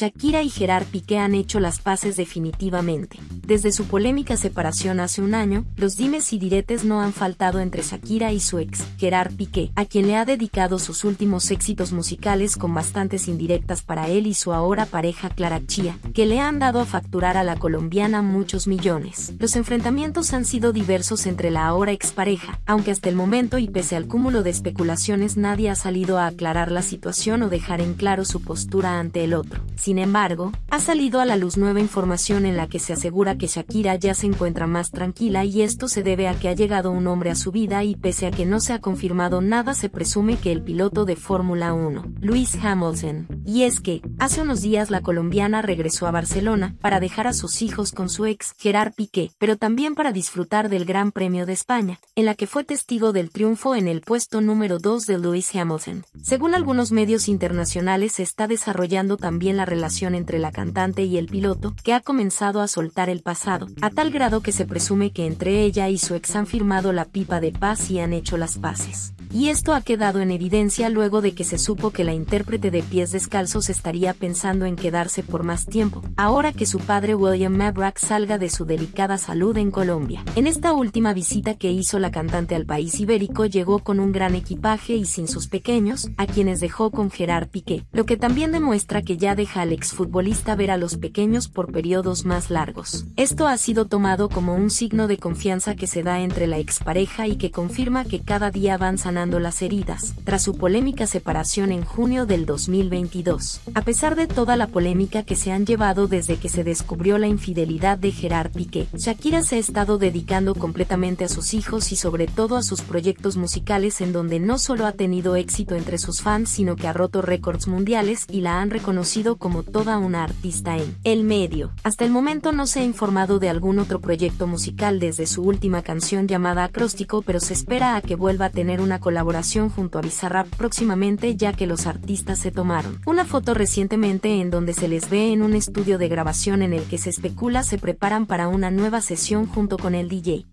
Shakira y Gerard Piqué han hecho las paces definitivamente. Desde su polémica separación hace un año, los dimes y diretes no han faltado entre Shakira y su ex, Gerard Piqué, a quien le ha dedicado sus últimos éxitos musicales con bastantes indirectas para él y su ahora pareja Clara Chía, que le han dado a facturar a la colombiana muchos millones. Los enfrentamientos han sido diversos entre la ahora expareja, aunque hasta el momento y pese al cúmulo de especulaciones nadie ha salido a aclarar la situación o dejar en claro su postura ante el otro. Sin embargo, ha salido a la luz nueva información en la que se asegura que Shakira ya se encuentra más tranquila y esto se debe a que ha llegado un hombre a su vida y pese a que no se ha confirmado nada se presume que el piloto de Fórmula 1, Luis Hamilton. Y es que, hace unos días la colombiana regresó a Barcelona para dejar a sus hijos con su ex, Gerard Piqué, pero también para disfrutar del Gran Premio de España, en la que fue testigo del triunfo en el puesto número 2 de Luis Hamilton. Según algunos medios internacionales se está desarrollando también la relación relación entre la cantante y el piloto, que ha comenzado a soltar el pasado, a tal grado que se presume que entre ella y su ex han firmado la pipa de paz y han hecho las paces y esto ha quedado en evidencia luego de que se supo que la intérprete de Pies Descalzos estaría pensando en quedarse por más tiempo, ahora que su padre William Mabrak salga de su delicada salud en Colombia. En esta última visita que hizo la cantante al país ibérico llegó con un gran equipaje y sin sus pequeños, a quienes dejó con Gerard Piqué, lo que también demuestra que ya deja al exfutbolista ver a los pequeños por periodos más largos. Esto ha sido tomado como un signo de confianza que se da entre la expareja y que confirma que cada día avanzan las heridas, tras su polémica separación en junio del 2022. A pesar de toda la polémica que se han llevado desde que se descubrió la infidelidad de Gerard Piqué, Shakira se ha estado dedicando completamente a sus hijos y sobre todo a sus proyectos musicales en donde no solo ha tenido éxito entre sus fans sino que ha roto récords mundiales y la han reconocido como toda una artista en el medio. Hasta el momento no se ha informado de algún otro proyecto musical desde su última canción llamada Acróstico pero se espera a que vuelva a tener una colaboración junto a Bizarrap próximamente ya que los artistas se tomaron una foto recientemente en donde se les ve en un estudio de grabación en el que se especula se preparan para una nueva sesión junto con el DJ.